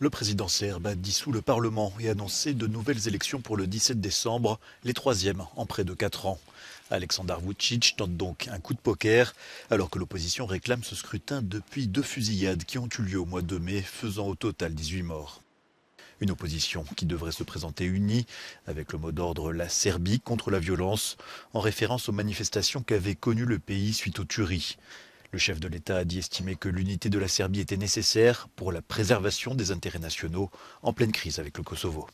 Le président serbe a dissous le Parlement et annoncé de nouvelles élections pour le 17 décembre, les troisièmes en près de quatre ans. Aleksandar Vucic tente donc un coup de poker, alors que l'opposition réclame ce scrutin depuis deux fusillades qui ont eu lieu au mois de mai, faisant au total 18 morts. Une opposition qui devrait se présenter unie, avec le mot d'ordre La Serbie contre la violence, en référence aux manifestations qu'avait connues le pays suite aux tueries. Le chef de l'État a dit estimer que l'unité de la Serbie était nécessaire pour la préservation des intérêts nationaux en pleine crise avec le Kosovo.